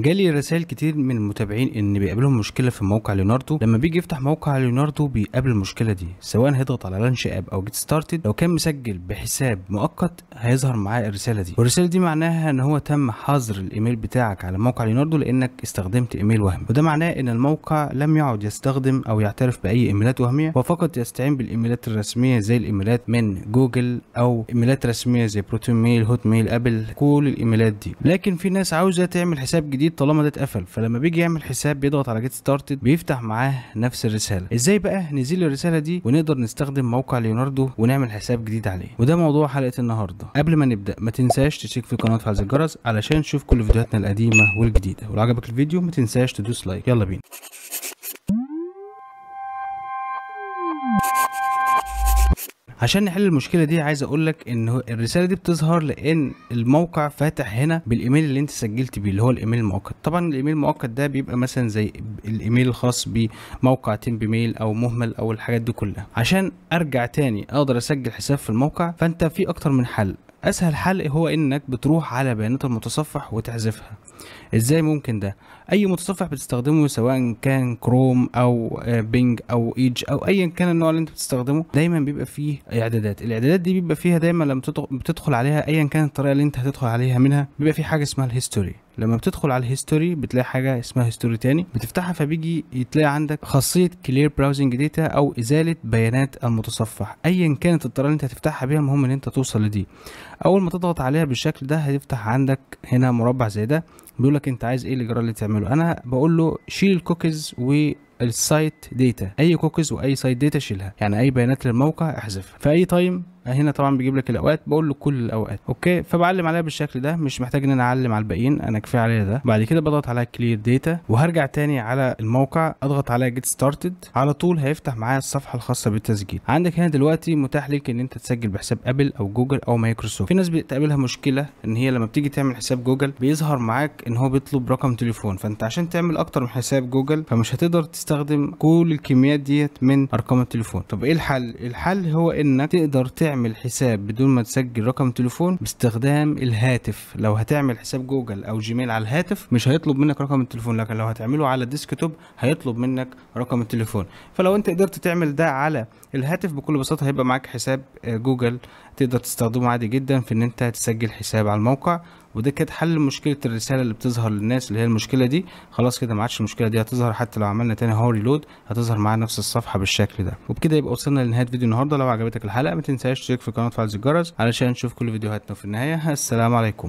جالي رسائل كتير من المتابعين ان بيقابلهم مشكله في موقع ليوناردو لما بيجي يفتح موقع ليوناردو بيقابل المشكله دي سواء هيضغط على لانش اب او جيت ستارتد لو كان مسجل بحساب مؤقت هيظهر معاه الرساله دي والرساله دي معناها ان هو تم حظر الايميل بتاعك على موقع ليوناردو لانك استخدمت ايميل وهمي وده معناه ان الموقع لم يعد يستخدم او يعترف باي ايميلات وهميه وفقط يستعين بالايميلات الرسميه زي الايميلات من جوجل او ايميلات رسميه زي بروتون ميل هوت ميل ابل كل الايميلات دي لكن في ناس عاوزه تعمل حساب جديد جديد طالما ده اتقفل فلما بيجي يعمل حساب بيضغط على جيت ستارتد بيفتح معاه نفس الرساله ازاي بقى نزيل الرساله دي ونقدر نستخدم موقع ليوناردو ونعمل حساب جديد عليه وده موضوع حلقه النهارده قبل ما نبدا ما تنساش تشترك في القناه وتفعل الجرس علشان تشوف كل فيديوهاتنا القديمه والجديده ولو عجبك الفيديو ما تنساش تدوس لايك يلا بينا عشان نحل المشكله دي عايز اقول لك ان الرساله دي بتظهر لان الموقع فاتح هنا بالايميل اللي انت سجلت بيه اللي هو الايميل المؤقت طبعا الايميل المؤقت ده بيبقى مثلا زي الايميل الخاص بموقع تيم بميل او مهمل او الحاجات دي كلها عشان ارجع تاني اقدر اسجل حساب في الموقع فانت في اكتر من حل اسهل حل هو انك بتروح على بيانات المتصفح وتحذفها ازاي ممكن ده اي متصفح بتستخدمه سواء كان كروم او بينج آه، او ايدج او ايا كان النوع اللي انت بتستخدمه دايما بيبقى فيه اعدادات الاعدادات دي بيبقى فيها دايما لما بتدخل عليها ايا كانت الطريقه اللي انت هتدخل عليها منها بيبقى في حاجه اسمها الهيستوري لما بتدخل على الهيستوري بتلاقي حاجه اسمها هيستوري تاني بتفتحها فبيجي يتلاقي عندك خاصيه كلير براوزنج داتا او ازاله بيانات المتصفح ايا كانت الطريقه اللي انت هتفتحها بيها المهم ان انت توصل لدي اول ما تضغط عليها بالشكل ده هتفتح عندك هنا مربع زي ده بيقول لك انت عايز ايه الاجراء اللي تعمله انا بقول له شيل الكوكيز و السايت داتا اي كوكيز واي سايت داتا شيلها يعني اي بيانات للموقع احذفها في اي تايم هنا طبعا بيجيب لك الاوقات بقول له كل الاوقات اوكي فبعلم عليها بالشكل ده مش محتاج ان انا اعلم على الباقيين انا كفايه عليا ده بعد كده بضغط على كلير داتا وهرجع تاني على الموقع اضغط على جيت ستارتد على طول هيفتح معايا الصفحه الخاصه بالتسجيل عندك هنا دلوقتي متاح ليك ان انت تسجل بحساب ابل او جوجل او مايكروسوفت في ناس بتقابلها مشكله ان هي لما بتيجي تعمل حساب جوجل بيظهر معاك ان هو بيطلب رقم تليفون فانت عشان تعمل اكتر من حساب جوجل فمش هتقدر تستخدم كل الكميات ديت من ارقام التليفون طب ايه الحل الحل هو انك تقدر تعمل حساب بدون ما تسجل رقم تليفون باستخدام الهاتف لو هتعمل حساب جوجل او جيميل على الهاتف مش هيطلب منك رقم التليفون لكن لو هتعمله على ديسكتوب هيطلب منك رقم التليفون فلو انت قدرت تعمل ده على الهاتف بكل بساطه هيبقى معاك حساب آه، جوجل تقدر تستخدمه عادي جدا في ان انت تسجل حساب على الموقع وده كده حل مشكله الرساله اللي بتظهر للناس اللي هي المشكله دي خلاص كده ما عادش المشكله دي هتظهر حتى لو عملنا تاني هو ريلود هتظهر معانا نفس الصفحه بالشكل ده وبكده يبقى وصلنا لنهايه فيديو النهارده لو عجبتك الحلقه ما تنساش تشترك في القناه وتفعل زر الجرس علشان نشوف كل فيديوهاتنا في النهايه السلام عليكم